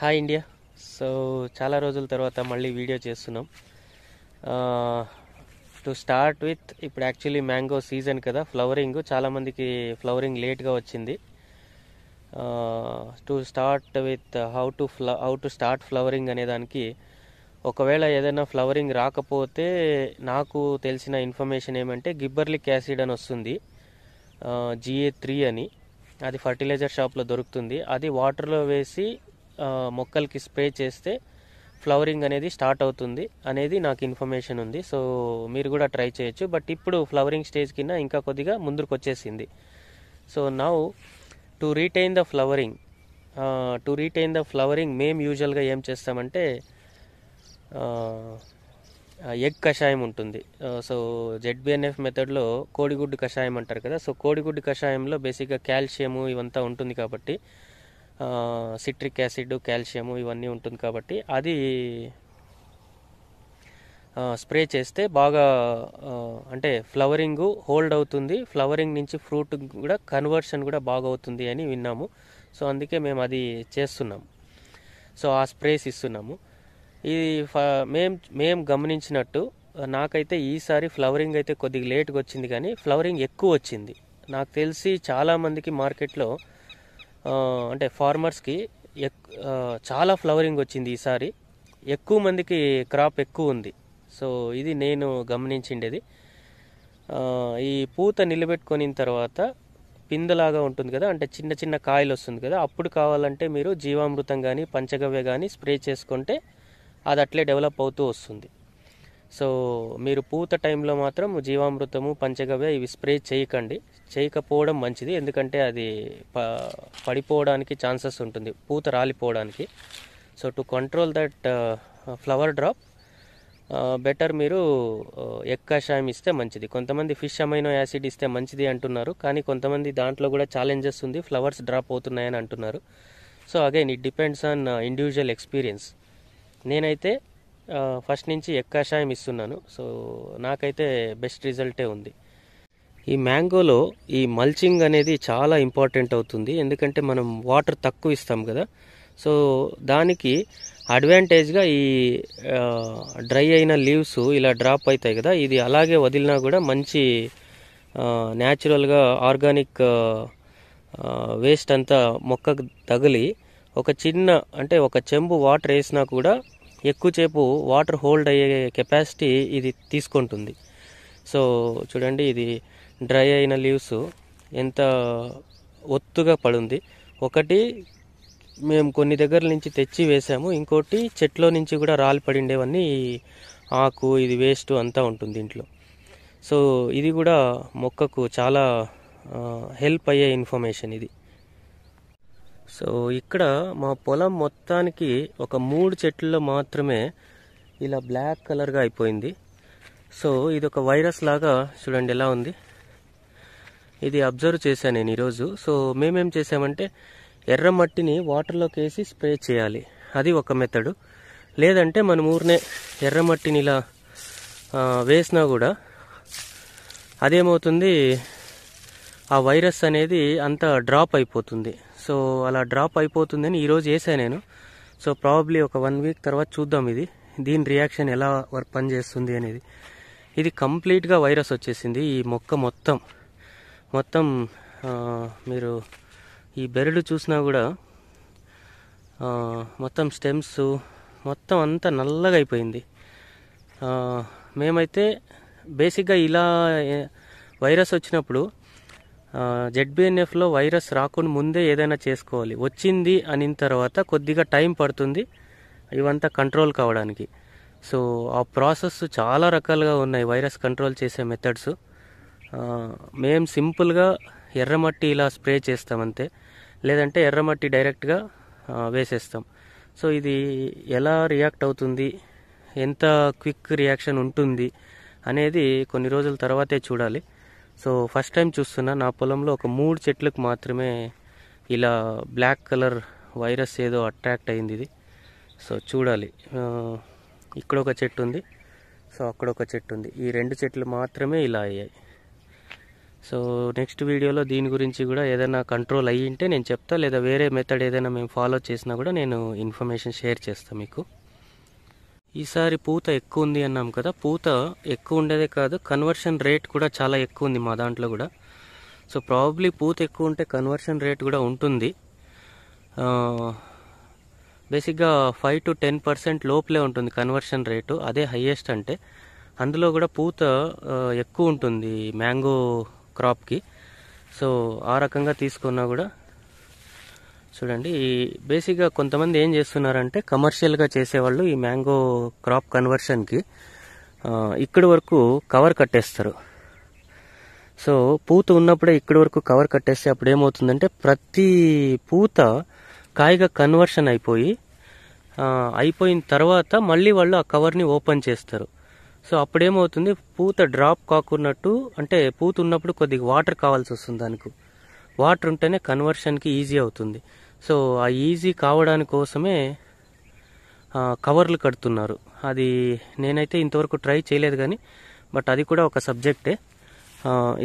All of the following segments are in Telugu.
హాయ్ ఇండియా సో చాలా రోజుల తర్వాత మళ్ళీ వీడియో చేస్తున్నాం టు స్టార్ట్ విత్ ఇప్పుడు యాక్చువల్లీ మ్యాంగో సీజన్ కదా ఫ్లవరింగ్ చాలామందికి ఫ్లవరింగ్ లేట్గా వచ్చింది to start with how to ఫ్ల హౌ టు స్టార్ట్ ఫ్లవరింగ్ అనేదానికి ఒకవేళ ఏదైనా ఫ్లవరింగ్ రాకపోతే నాకు తెలిసిన ఇన్ఫర్మేషన్ ఏమంటే గిబ్బర్లిక్ యాసిడ్ అని వస్తుంది జిఏ త్రీ అని అది ఫర్టిలైజర్ షాప్లో దొరుకుతుంది అది వాటర్లో వేసి మొక్కలకి స్ప్రే చేస్తే ఫ్లవరింగ్ అనేది స్టార్ట్ అవుతుంది అనేది నాకు ఇన్ఫర్మేషన్ ఉంది సో మీరు కూడా ట్రై చేయొచ్చు బట్ ఇప్పుడు ఫ్లవరింగ్ స్టేజ్ కింద ఇంకా కొద్దిగా ముందుకు వచ్చేసింది so now to retain the flowering to retain the flowering మేము యూజువల్గా ఏం చేస్తామంటే ఎగ్ కషాయం ఉంటుంది సో జెడ్బిఎన్ఎఫ్ మెథడ్లో కోడిగుడ్డు కషాయం అంటారు కదా సో కోడిగుడ్డు కషాయంలో బేసిక్గా కాల్షియము ఇవంతా ఉంటుంది కాబట్టి సిట్రిక్ యాసిడ్ కాల్షియము ఇవన్నీ ఉంటుంది కాబట్టి అది స్ప్రే చేస్తే బాగా అంటే ఫ్లవరింగు హోల్డ్ అవుతుంది ఫ్లవరింగ్ నుంచి ఫ్రూట్ కూడా కన్వర్షన్ కూడా బాగా అవుతుంది అని విన్నాము సో అందుకే మేము అది చేస్తున్నాము సో ఆ స్ప్రేస్ ఇస్తున్నాము ఇది మేం మేము గమనించినట్టు నాకైతే ఈసారి ఫ్లవరింగ్ అయితే కొద్దిగా లేట్గా వచ్చింది కానీ ఫ్లవరింగ్ ఎక్కువ వచ్చింది నాకు తెలిసి చాలామందికి మార్కెట్లో అంటే ఫార్మర్స్కి చాలా ఫ్లవరింగ్ వచ్చింది ఈసారి ఎక్కువ మందికి క్రాప్ ఎక్కువ ఉంది సో ఇది నేను గమనించిండేది ఈ పూత నిలబెట్టుకొని తర్వాత పిందలాగా ఉంటుంది కదా అంటే చిన్న చిన్న కాయలు వస్తుంది కదా అప్పుడు కావాలంటే మీరు జీవామృతం కానీ పంచగవ్య కానీ స్ప్రే చేసుకుంటే అది అట్లే డెవలప్ అవుతూ వస్తుంది సో మీరు పూత టైంలో మాత్రం జీవామృతము పంచగవ్య ఇవి స్ప్రే చేయకండి చేయకపోవడం మంచిది ఎందుకంటే అది ప పడిపోవడానికి ఛాన్సెస్ ఉంటుంది పూత రాలిపోవడానికి so to control that flower drop better మీరు ఎగ్ కషాయం ఇస్తే మంచిది కొంతమంది ఫిష్ అమైనో యాసిడ్ ఇస్తే మంచిది అంటున్నారు కానీ కొంతమంది దాంట్లో కూడా ఛాలెంజెస్ ఉంది ఫ్లవర్స్ డ్రాప్ అవుతున్నాయని అంటున్నారు so again it depends on individual experience నేనైతే ఫస్ట్ నుంచి ఎక్కాషాయం ఇస్తున్నాను సో నాకైతే బెస్ట్ రిజల్టే ఉంది ఈ మ్యాంగోలో ఈ మల్చింగ్ అనేది చాలా ఇంపార్టెంట్ అవుతుంది ఎందుకంటే మనం వాటర్ తక్కువ ఇస్తాం కదా సో దానికి అడ్వాంటేజ్గా ఈ డ్రై అయిన లీవ్స్ ఇలా డ్రాప్ అవుతాయి కదా ఇది అలాగే వదిలినా కూడా మంచి న్యాచురల్గా ఆర్గానిక్ వేస్ట్ అంతా మొక్కకు తగిలి ఒక చిన్న అంటే ఒక చెంబు వాటర్ వేసినా కూడా ఎక్కువసేపు వాటర్ హోల్డ్ అయ్యే కెపాసిటీ ఇది తీసుకుంటుంది సో చూడండి ఇది డ్రై అయిన లీవ్స్ ఎంత ఒత్తుగా పడుంది ఒకటి మేము కొన్ని దగ్గర నుంచి తెచ్చి వేసాము ఇంకోటి చెట్లో నుంచి కూడా రాళ్ళు పడిండేవన్నీ ఆకు ఇది వేస్ట్ అంతా ఉంటుంది ఇంట్లో సో ఇది కూడా మొక్కకు చాలా హెల్ప్ అయ్యే ఇన్ఫర్మేషన్ ఇది సో ఇక్కడ మా పొలం మొత్తానికి ఒక మూడు చెట్లలో మాత్రమే ఇలా బ్లాక్ కలర్గా అయిపోయింది సో ఇది ఒక వైరస్ లాగా చూడండి ఎలా ఉంది ఇది అబ్జర్వ్ చేశాను నేను ఈరోజు సో మేమేం చేసామంటే ఎర్ర మట్టిని వాటర్లోకి వేసి స్ప్రే చేయాలి అది ఒక మెథడు లేదంటే మనం ఊరినే ఎర్ర మట్టిని ఇలా వేసినా కూడా అదేమవుతుంది ఆ వైరస్ అనేది అంత డ్రాప్ అయిపోతుంది సో అలా డ్రాప్ అయిపోతుందని ఈరోజు వేసాను నేను సో ప్రాబబ్లీ ఒక వన్ వీక్ తర్వాత చూద్దాం ఇది దీని రియాక్షన్ ఎలా వర్క్ పనిచేస్తుంది అనేది ఇది కంప్లీట్గా వైరస్ వచ్చేసింది ఈ మొక్క మొత్తం మొత్తం మీరు ఈ బెరడు చూసినా కూడా మొత్తం స్టెమ్స్ మొత్తం అంతా నల్లగా అయిపోయింది మేమైతే బేసిక్గా ఇలా వైరస్ వచ్చినప్పుడు జెడ్బిఎన్ఎఫ్లో వైరస్ రాకుండా ముందే ఏదైనా చేసుకోవాలి వచ్చింది అనిన తర్వాత కొద్దిగా టైం పడుతుంది ఇవంతా కంట్రోల్ కావడానికి సో ఆ ప్రాసెస్ చాలా రకాలుగా ఉన్నాయి వైరస్ కంట్రోల్ చేసే మెథడ్స్ మేము సింపుల్గా ఎర్రమట్టి ఇలా స్ప్రే చేస్తామంతే లేదంటే ఎర్రమట్టి డైరెక్ట్గా వేసేస్తాం సో ఇది ఎలా రియాక్ట్ అవుతుంది ఎంత క్విక్ రియాక్షన్ ఉంటుంది అనేది కొన్ని రోజుల తర్వాతే చూడాలి సో ఫస్ట్ టైం చూస్తున్నా నా పొలంలో ఒక మూడు చెట్లకు మాత్రమే ఇలా బ్లాక్ కలర్ వైరస్ ఏదో అట్రాక్ట్ అయింది ఇది సో చూడాలి ఇక్కడ ఒక చెట్టు ఉంది సో అక్కడ ఒక చెట్టు ఉంది ఈ రెండు చెట్లు మాత్రమే ఇలా అయ్యాయి సో నెక్స్ట్ వీడియోలో దీని గురించి కూడా ఏదైనా కంట్రోల్ అయ్యింటే నేను చెప్తా లేదా వేరే మెథడ్ ఏదైనా మేము ఫాలో చేసినా కూడా నేను ఇన్ఫర్మేషన్ షేర్ చేస్తాను మీకు ఈసారి పూత ఎక్కువ ఉంది అన్నాం కదా పూత ఎక్కువ ఉండేదే కాదు కన్వర్షన్ రేట్ కూడా చాలా ఎక్కువ ఉంది మా దాంట్లో కూడా సో ప్రాబ్లీ పూత ఎక్కువ ఉంటే కన్వర్షన్ రేట్ కూడా ఉంటుంది బేసిక్గా ఫైవ్ టు టెన్ పర్సెంట్ లోపలే ఉంటుంది కన్వర్షన్ రేటు అదే హయ్యెస్ట్ అంటే అందులో కూడా పూత ఎక్కువ ఉంటుంది మ్యాంగో క్రాప్కి సో ఆ రకంగా తీసుకున్నా కూడా చూడండి ఈ బేసిక్గా కొంతమంది ఏం చేస్తున్నారంటే కమర్షియల్గా చేసేవాళ్ళు ఈ మ్యాంగో క్రాప్ కన్వర్షన్కి ఇక్కడి వరకు కవర్ కట్టేస్తారు సో పూత ఉన్నప్పుడే ఇక్కడి వరకు కవర్ కట్టేస్తే అప్పుడు ఏమవుతుందంటే ప్రతి పూత కాయగా కన్వర్షన్ అయిపోయి అయిపోయిన తర్వాత మళ్ళీ వాళ్ళు ఆ కవర్ని ఓపెన్ చేస్తారు సో అప్పుడేమవుతుంది పూత డ్రాప్ కాకున్నట్టు అంటే పూత ఉన్నప్పుడు కొద్దిగా వాటర్ కావాల్సి వస్తుంది దానికి వాటర్ ఉంటేనే కన్వర్షన్కి ఈజీ అవుతుంది సో ఆ ఈజీ కావడానికి కోసమే కవర్లు కడుతున్నారు అది నేనైతే ఇంతవరకు ట్రై చేయలేదు కానీ బట్ అది కూడా ఒక సబ్జెక్టే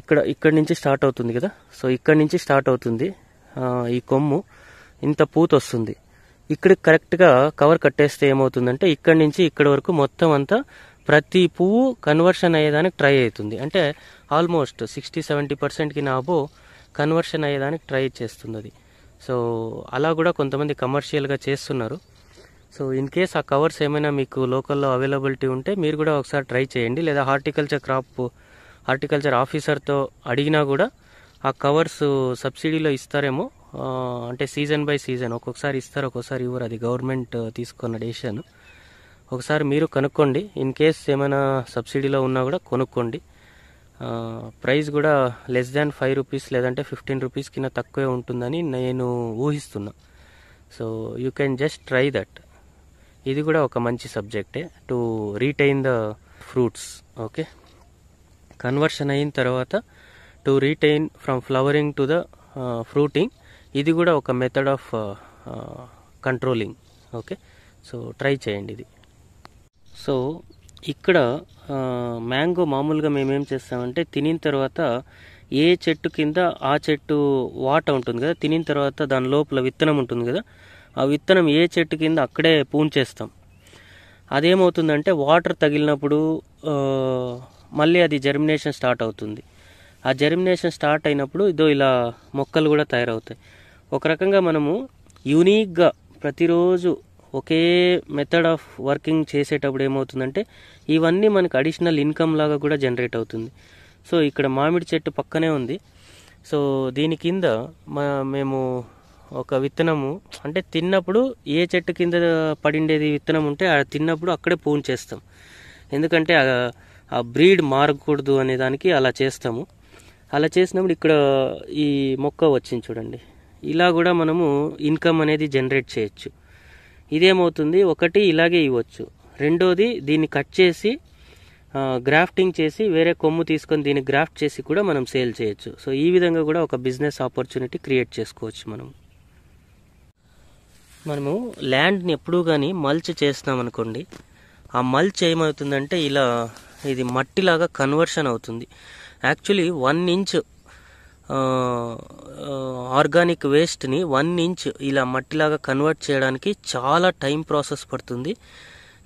ఇక్కడ ఇక్కడి నుంచి స్టార్ట్ అవుతుంది కదా సో ఇక్కడి నుంచి స్టార్ట్ అవుతుంది ఈ కొమ్ము ఇంత పూత వస్తుంది ఇక్కడ కరెక్ట్గా కవర్ కట్టేస్తే ఏమవుతుందంటే ఇక్కడి నుంచి ఇక్కడి వరకు మొత్తం అంతా ప్రతి పువ్వు కన్వర్షన్ అయ్యేదానికి ట్రై అవుతుంది అంటే ఆల్మోస్ట్ సిక్స్టీ సెవెంటీ పర్సెంట్కి నాబో కన్వర్షన్ అయ్యేదానికి ట్రై చేస్తుంది అది సో అలా కూడా కొంతమంది కమర్షియల్గా చేస్తున్నారు సో ఇన్ కేస్ ఆ కవర్స్ ఏమైనా మీకు లోకల్లో అవైలబిలిటీ ఉంటే మీరు కూడా ఒకసారి ట్రై చేయండి లేదా హార్టికల్చర్ క్రాప్ హార్టికల్చర్ ఆఫీసర్తో అడిగినా కూడా ఆ కవర్స్ సబ్సిడీలో ఇస్తారేమో అంటే సీజన్ బై సీజన్ ఒక్కొక్కసారి ఇస్తారు ఒక్కొక్కసారి ఇవ్వరు అది గవర్నమెంట్ తీసుకున్న డెసిషన్ ఒకసారి మీరు కనుక్కోండి ఇన్ కేస్ ఏమైనా సబ్సిడీలో ఉన్నా కూడా కొనుక్కోండి ప్రైస్ కూడా లెస్ దాన్ ఫైవ్ రూపీస్ లేదంటే ఫిఫ్టీన్ రూపీస్ కింద తక్కువే ఉంటుందని నేను ఊహిస్తున్నా so you can just try that ఇది కూడా ఒక మంచి సబ్జెక్టే to retain the fruits okay conversion అయిన తర్వాత to retain from flowering to the fruiting ఇది కూడా ఒక method of controlling okay so try చేయండి ఇది సో ఇక్కడ మ్యాంగో మామూలుగా మేమేం చేస్తామంటే తినిన తర్వాత ఏ చెట్టు కింద ఆ చెట్టు వాట ఉంటుంది కదా తినిన తర్వాత దాని లోపల విత్తనం ఉంటుంది కదా ఆ విత్తనం ఏ చెట్టు కింద అక్కడే చేస్తాం అదేమవుతుందంటే వాటర్ తగిలినప్పుడు మళ్ళీ అది జర్మినేషన్ స్టార్ట్ అవుతుంది ఆ జర్మినేషన్ స్టార్ట్ అయినప్పుడు ఇదో ఇలా మొక్కలు కూడా తయారవుతాయి ఒక రకంగా మనము యూనీక్గా ప్రతిరోజు ఒకే మెథడ్ ఆఫ్ వర్కింగ్ చేసేటప్పుడు ఏమవుతుందంటే ఇవన్నీ మనకు అడిషనల్ ఇన్కమ్ లాగా కూడా జనరేట్ అవుతుంది సో ఇక్కడ మామిడి చెట్టు పక్కనే ఉంది సో దీని కింద మేము ఒక విత్తనము అంటే తిన్నప్పుడు ఏ చెట్టు కింద పడిండేది విత్తనం ఉంటే ఆ తిన్నప్పుడు అక్కడే పూన్ చేస్తాం ఎందుకంటే ఆ బ్రీడ్ మారకూడదు అనే దానికి అలా చేస్తాము అలా చేసినప్పుడు ఇక్కడ ఈ మొక్క వచ్చింది చూడండి ఇలా కూడా మనము ఇన్కమ్ అనేది జనరేట్ చేయొచ్చు ఇదేమవుతుంది ఒకటి ఇలాగే ఇవ్వచ్చు రెండోది దీన్ని కట్ చేసి గ్రాఫ్టింగ్ చేసి వేరే కొమ్ము తీసుకొని దీన్ని గ్రాఫ్ట్ చేసి కూడా మనం సేల్ చేయొచ్చు సో ఈ విధంగా కూడా ఒక బిజినెస్ ఆపర్చునిటీ క్రియేట్ చేసుకోవచ్చు మనం మనము ల్యాండ్ని ఎప్పుడూ కానీ మల్చ్ చేస్తున్నాం అనుకోండి ఆ మల్చ్ ఏమవుతుందంటే ఇలా ఇది మట్టిలాగా కన్వర్షన్ అవుతుంది యాక్చువల్లీ వన్ ఇంచ్ ఆర్గానిక్ వేస్ట్ని వన్ ఇంచ్ ఇలా మట్టిలాగా కన్వర్ట్ చేయడానికి చాలా టైం ప్రాసెస్ పడుతుంది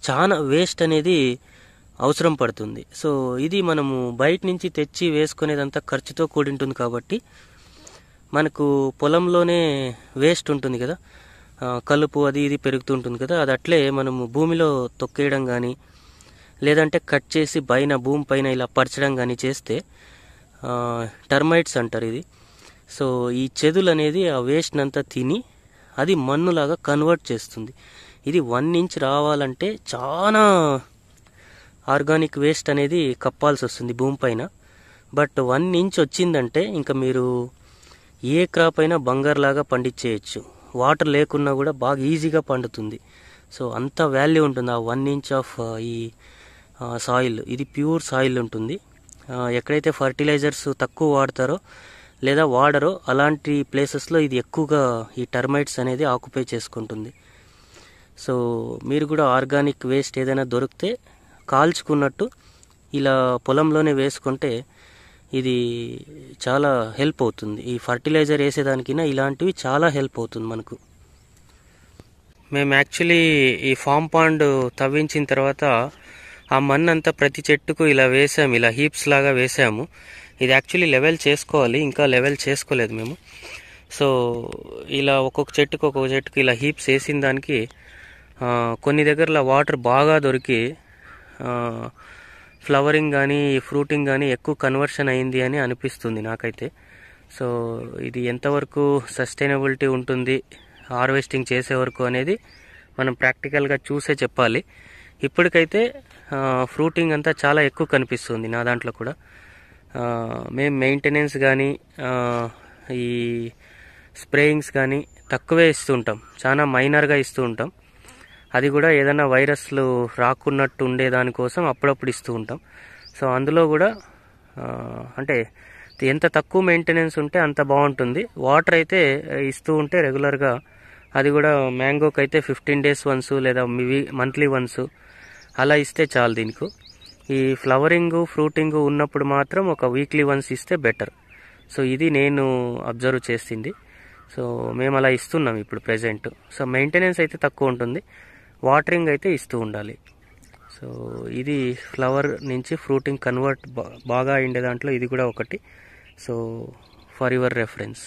చాలా వేస్ట్ అనేది అవసరం పడుతుంది సో ఇది మనము బయట నుంచి తెచ్చి వేసుకునేదంతా ఖర్చుతో కూడి ఉంటుంది కాబట్టి మనకు పొలంలోనే వేస్ట్ ఉంటుంది కదా కలుపు అది ఇది పెరుగుతూ ఉంటుంది కదా అది అట్లే మనము భూమిలో తొక్కేయడం కానీ లేదంటే కట్ చేసి పైన భూమి పైన ఇలా పరచడం కానీ చేస్తే టర్మైట్స్ అంటారు ఇది సో ఈ చెదులు అనేది ఆ వేస్ట్ అంతా తిని అది మన్నులాగా కన్వర్ట్ చేస్తుంది ఇది వన్ ఇంచ్ రావాలంటే చాలా ఆర్గానిక్ వేస్ట్ అనేది కప్పాల్సి వస్తుంది భూమి పైన బట్ వన్ ఇంచ్ వచ్చిందంటే ఇంకా మీరు ఏ క్రాప్ అయినా బంగారులాగా పండించేయచ్చు వాటర్ లేకున్నా కూడా బాగా ఈజీగా పండుతుంది సో అంత వాల్యూ ఉంటుంది ఆ వన్ ఇంచ్ ఆఫ్ ఈ సాయిల్ ఇది ప్యూర్ సాయిల్ ఉంటుంది ఎక్కడైతే ఫర్టిలైజర్స్ తక్కువ వాడతారో లేదా వాడరో అలాంటి ప్లేసెస్లో ఇది ఎక్కువగా ఈ టర్మైట్స్ అనేది ఆక్యుపై చేసుకుంటుంది సో మీరు కూడా ఆర్గానిక్ వేస్ట్ ఏదైనా దొరికితే కాల్చుకున్నట్టు ఇలా పొలంలోనే వేసుకుంటే ఇది చాలా హెల్ప్ అవుతుంది ఈ ఫర్టిలైజర్ వేసేదానికైనా ఇలాంటివి చాలా హెల్ప్ అవుతుంది మనకు మేము యాక్చువల్లీ ఈ ఫామ్ పాండ్ తవ్వించిన తర్వాత ఆ మన్నంతా ప్రతి చెట్టుకు ఇలా వేసాము ఇలా హీప్స్ లాగా వేసాము ఇది యాక్చువల్లీ లెవెల్ చేసుకోవాలి ఇంకా లెవెల్ చేసుకోలేదు మేము సో ఇలా ఒక్కొక్క చెట్టుకు ఒక్కొక్క చెట్టుకు ఇలా హీప్స్ వేసిన దానికి కొన్ని దగ్గరలో వాటర్ బాగా దొరికి ఫ్లవరింగ్ కానీ ఫ్రూటింగ్ కానీ ఎక్కువ కన్వర్షన్ అయింది అని అనిపిస్తుంది నాకైతే సో ఇది ఎంతవరకు సస్టైనబిలిటీ ఉంటుంది హార్వెస్టింగ్ చేసే వరకు అనేది మనం ప్రాక్టికల్గా చూసే చెప్పాలి ఇప్పటికైతే ఫ్రూటింగ్ అంతా చాలా ఎక్కువ కనిపిస్తుంది నా దాంట్లో కూడా మేము మెయింటెనెన్స్ కానీ ఈ స్ప్రేయింగ్స్ కానీ తక్కువే ఇస్తూ ఉంటాం చాలా మైనర్గా ఇస్తూ ఉంటాం అది కూడా ఏదైనా వైరస్లు రాకున్నట్టు ఉండేదానికోసం అప్పుడప్పుడు ఇస్తూ ఉంటాం సో అందులో కూడా అంటే ఎంత తక్కువ మెయింటెనెన్స్ ఉంటే అంత బాగుంటుంది వాటర్ అయితే ఇస్తూ ఉంటే రెగ్యులర్గా అది కూడా మ్యాంగోకి అయితే ఫిఫ్టీన్ డేస్ వన్స్ లేదా మంత్లీ వన్స్ అలా ఇస్తే చాలు దీనికి ఈ ఫ్లవరింగ్ ఫ్రూటింగ్ ఉన్నప్పుడు మాత్రం ఒక వీక్లీ వన్స్ ఇస్తే బెటర్ సో ఇది నేను అబ్జర్వ్ చేసింది సో మేము అలా ఇస్తున్నాం ఇప్పుడు ప్రజెంట్ సో మెయింటెనెన్స్ అయితే తక్కువ ఉంటుంది వాటరింగ్ అయితే ఇస్తూ ఉండాలి సో ఇది ఫ్లవర్ నుంచి ఫ్రూటింగ్ కన్వర్ట్ బాగా అయిండే దాంట్లో ఇది కూడా ఒకటి సో ఫర్ యువర్ రెఫరెన్స్